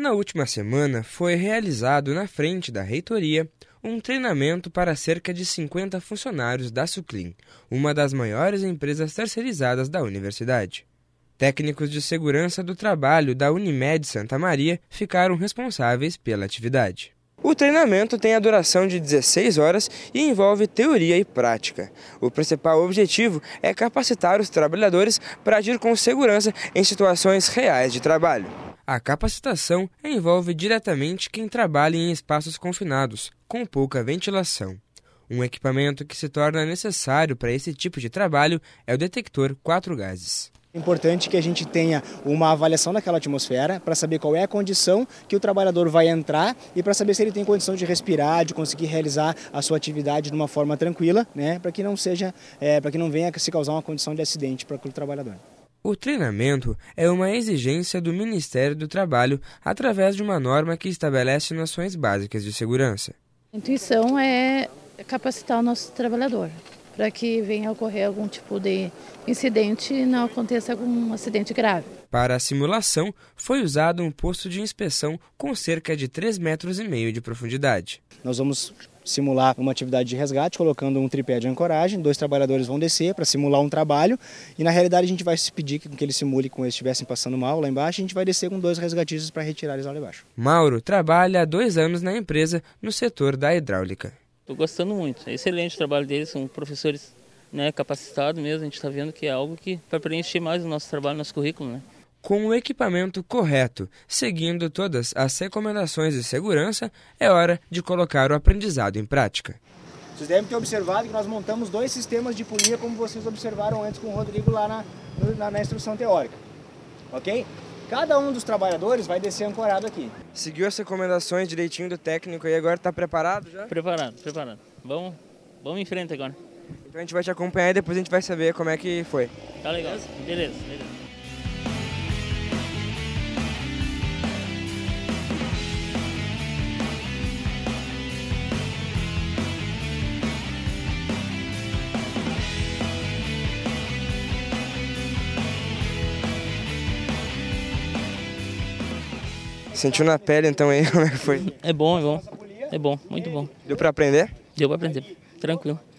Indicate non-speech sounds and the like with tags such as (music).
Na última semana, foi realizado na frente da reitoria um treinamento para cerca de 50 funcionários da Suclin, uma das maiores empresas terceirizadas da universidade. Técnicos de segurança do trabalho da Unimed Santa Maria ficaram responsáveis pela atividade. O treinamento tem a duração de 16 horas e envolve teoria e prática. O principal objetivo é capacitar os trabalhadores para agir com segurança em situações reais de trabalho. A capacitação envolve diretamente quem trabalha em espaços confinados, com pouca ventilação. Um equipamento que se torna necessário para esse tipo de trabalho é o detector 4 gases. É importante que a gente tenha uma avaliação daquela atmosfera para saber qual é a condição que o trabalhador vai entrar e para saber se ele tem condição de respirar, de conseguir realizar a sua atividade de uma forma tranquila, né, para que não seja, é, para que não venha se causar uma condição de acidente para o trabalhador. O treinamento é uma exigência do Ministério do Trabalho através de uma norma que estabelece noções básicas de segurança. A intuição é capacitar o nosso trabalhador para que venha ocorrer algum tipo de incidente e não aconteça algum acidente grave. Para a simulação, foi usado um posto de inspeção com cerca de 3,5 metros e meio de profundidade. Nós vamos simular uma atividade de resgate, colocando um tripé de ancoragem, dois trabalhadores vão descer para simular um trabalho e na realidade a gente vai pedir que eles simulem com eles estivessem passando mal lá embaixo, a gente vai descer com dois resgatistas para retirar eles lá embaixo. Mauro trabalha há dois anos na empresa no setor da hidráulica. Estou gostando muito. É excelente o trabalho deles, são professores né, capacitados mesmo. A gente está vendo que é algo que para preencher mais o nosso trabalho, nosso currículo. Né? Com o equipamento correto, seguindo todas as recomendações de segurança, é hora de colocar o aprendizado em prática. Vocês devem ter observado que nós montamos dois sistemas de polia, como vocês observaram antes com o Rodrigo lá na, na, na instrução teórica. Ok? Cada um dos trabalhadores vai descer ancorado aqui. Seguiu as recomendações direitinho do técnico e agora está preparado já? Preparado, preparado. Vamos, vamos em frente agora. Então a gente vai te acompanhar e depois a gente vai saber como é que foi. Tá legal. Beleza, beleza. beleza. Sentiu na pele então aí (laughs) como é que foi? É bom, é bom. É bom, muito bom. Deu para aprender? Deu para aprender, tranquilo.